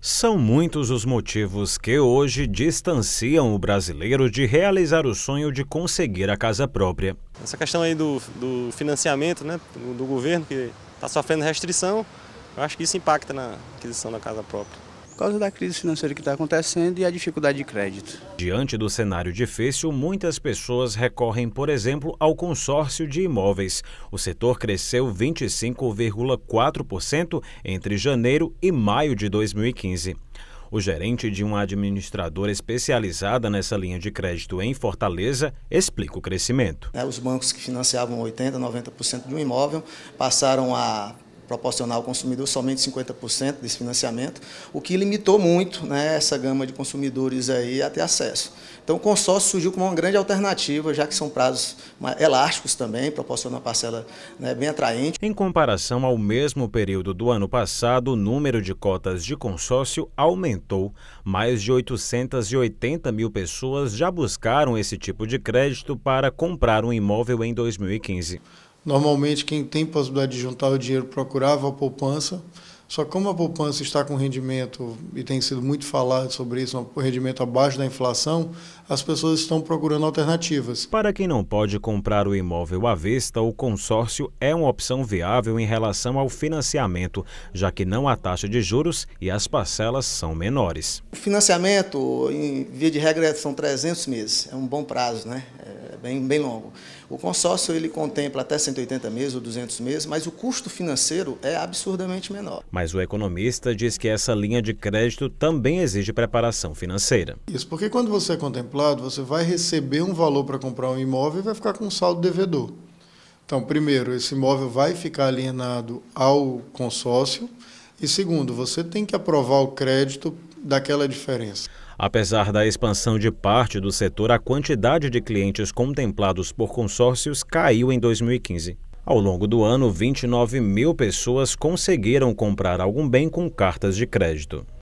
São muitos os motivos que hoje distanciam o brasileiro de realizar o sonho de conseguir a casa própria. Essa questão aí do, do financiamento né, do, do governo, que está sofrendo restrição, eu acho que isso impacta na aquisição da casa própria causa da crise financeira que está acontecendo e a dificuldade de crédito. Diante do cenário difícil, muitas pessoas recorrem, por exemplo, ao consórcio de imóveis. O setor cresceu 25,4% entre janeiro e maio de 2015. O gerente de uma administradora especializada nessa linha de crédito em Fortaleza explica o crescimento. Né, os bancos que financiavam 80%, 90% de um imóvel passaram a proporcionar ao consumidor somente 50% desse financiamento, o que limitou muito né, essa gama de consumidores aí a ter acesso. Então o consórcio surgiu como uma grande alternativa, já que são prazos elásticos também, proporciona uma parcela né, bem atraente. Em comparação ao mesmo período do ano passado, o número de cotas de consórcio aumentou. Mais de 880 mil pessoas já buscaram esse tipo de crédito para comprar um imóvel em 2015. Normalmente, quem tem possibilidade de juntar o dinheiro procurava a poupança. Só como a poupança está com rendimento, e tem sido muito falado sobre isso, um rendimento abaixo da inflação, as pessoas estão procurando alternativas. Para quem não pode comprar o imóvel à vista, o consórcio é uma opção viável em relação ao financiamento, já que não há taxa de juros e as parcelas são menores. O financiamento, em via de regra, são 300 meses, é um bom prazo, né? bem, bem longo. O consórcio ele contempla até 180 meses ou 200 meses, mas o custo financeiro é absurdamente menor. Mas o economista diz que essa linha de crédito também exige preparação financeira. Isso, porque quando você é contemplado, você vai receber um valor para comprar um imóvel e vai ficar com um saldo devedor. Então, primeiro, esse imóvel vai ficar alienado ao consórcio. E segundo, você tem que aprovar o crédito daquela diferença. Apesar da expansão de parte do setor, a quantidade de clientes contemplados por consórcios caiu em 2015. Ao longo do ano, 29 mil pessoas conseguiram comprar algum bem com cartas de crédito.